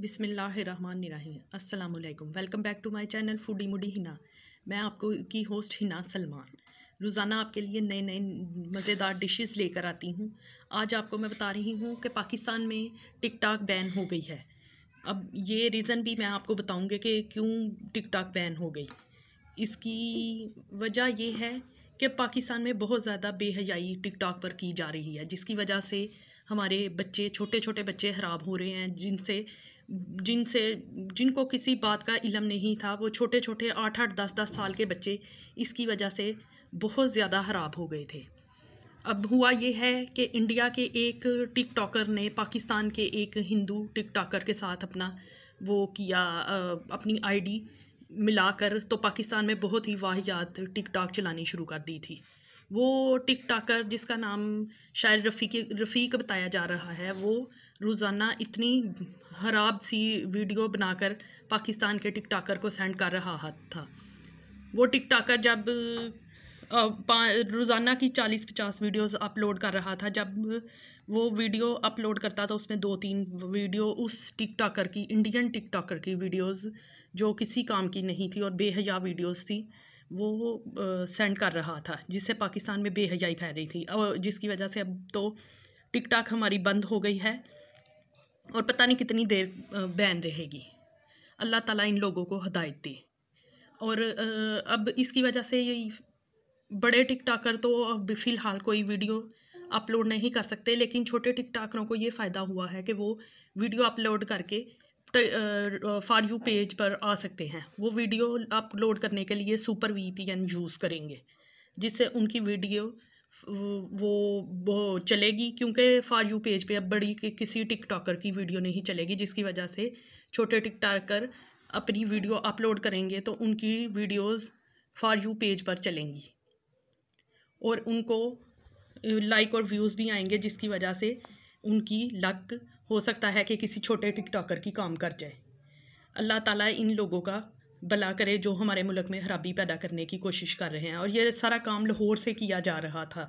अस्सलाम वालेकुम welcome back to my channel foodie moody Hina मैं आपको की होस्ट हिना सलमान रोज़ाना आपके लिए नए नए मज़ेदार डिशेस लेकर आती हूँ आज आपको मैं बता रही हूँ कि पाकिस्तान में टिकटॉक बैन हो गई है अब ये रीज़न भी मैं आपको बताऊँगी कि क्यों टिक टाक बैन हो गई इसकी वजह यह है कि पाकिस्तान में बहुत ज़्यादा बेहयाई टिकटॉक पर की जा रही है जिसकी वजह से हमारे बच्चे छोटे छोटे बच्चे ख़राब हो रहे हैं जिनसे जिनसे जिनको किसी बात का इलम नहीं था वो छोटे छोटे आठ आठ दस दस साल के बच्चे इसकी वजह से बहुत ज़्यादा ख़राब हो गए थे अब हुआ ये है कि इंडिया के एक टिकटॉकर ने पाकिस्तान के एक हिंदू टिकटॉकर के साथ अपना वो किया अपनी आईडी मिलाकर तो पाकिस्तान में बहुत ही वाहियात टिकटॉक चलानी शुरू कर दी थी वो टिकटॉकर जिसका नाम शायद रफ़ीक रफ़ीक बताया जा रहा है वो रोज़ाना इतनी खराब सी वीडियो बनाकर पाकिस्तान के टिक टाकर को सेंड कर रहा था वो टिक टाकर जब रोज़ाना की चालीस पचास वीडियोस अपलोड कर रहा था जब वो वीडियो अपलोड करता था उसमें दो तीन वीडियो उस टिक टाकर की इंडियन टिक टाकर की वीडियोस जो किसी काम की नहीं थी और बेहया वीडियोस थी वो सेंड कर रहा था जिससे पाकिस्तान में बेहयाई फैल रही थी और जिसकी वजह से अब तो टिक टाक हमारी बंद हो गई है और पता नहीं कितनी देर बैन रहेगी अल्लाह ताला इन लोगों को हदायत दे और अब इसकी वजह से यही बड़े टिक टाकर तो अब फ़िलहाल कोई वीडियो अपलोड नहीं कर सकते लेकिन छोटे टिक टाकरों को ये फ़ायदा हुआ है कि वो वीडियो अपलोड करके फॉर यू पेज पर आ सकते हैं वो वीडियो अपलोड करने के लिए सुपर वीपीएन यूज़ करेंगे जिससे उनकी वीडियो वो, वो चलेगी क्योंकि फॉर यू पेज पे अब बड़ी कि, किसी टिकटॉकर की वीडियो नहीं चलेगी जिसकी वजह से छोटे टिकटॉकर अपनी वीडियो अपलोड करेंगे तो उनकी वीडियोस फॉर यू पेज पर चलेंगी और उनको लाइक और व्यूज़ भी आएंगे जिसकी वजह से उनकी लक हो सकता है कि किसी छोटे टिकटॉकर की काम कर जाए अल्लाह ताला इन लोगों का भला करे जो हमारे मुल्क में खराबी पैदा करने की कोशिश कर रहे हैं और ये सारा काम लाहौर से किया जा रहा था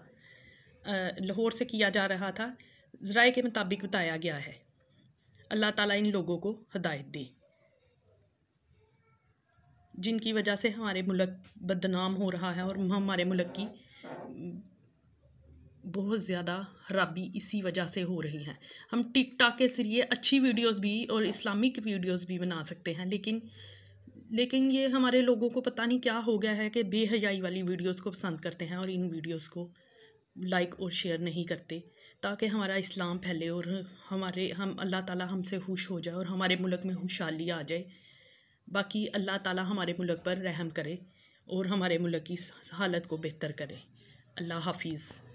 लाहौर से किया जा रहा था ज़राए के मुताबिक बताया गया है अल्लाह ताला इन लोगों को हदायत दे जिनकी वजह से हमारे मुल्क बदनाम हो रहा है और हमारे मुल्क की बहुत ज़्यादा खराबी इसी वजह से हो रही हैं हम टिक टाक के ज़रिए अच्छी वीडियोस भी और इस्लामिक वीडियोस भी बना सकते हैं लेकिन लेकिन ये हमारे लोगों को पता नहीं क्या हो गया है कि बेहजाई वाली वीडियोस को पसंद करते हैं और इन वीडियोस को लाइक और शेयर नहीं करते ताकि हमारा इस्लाम फैले और हमारे हम अल्लाह ताला हमसे खुश हो जाए और हमारे मुल्क में खुशहाली आ जाए बाकी अल्लाह ताला हमारे मुल्क पर रहम करे और हमारे मुल्क की हालत को बेहतर करे अल्लाह हाफिज़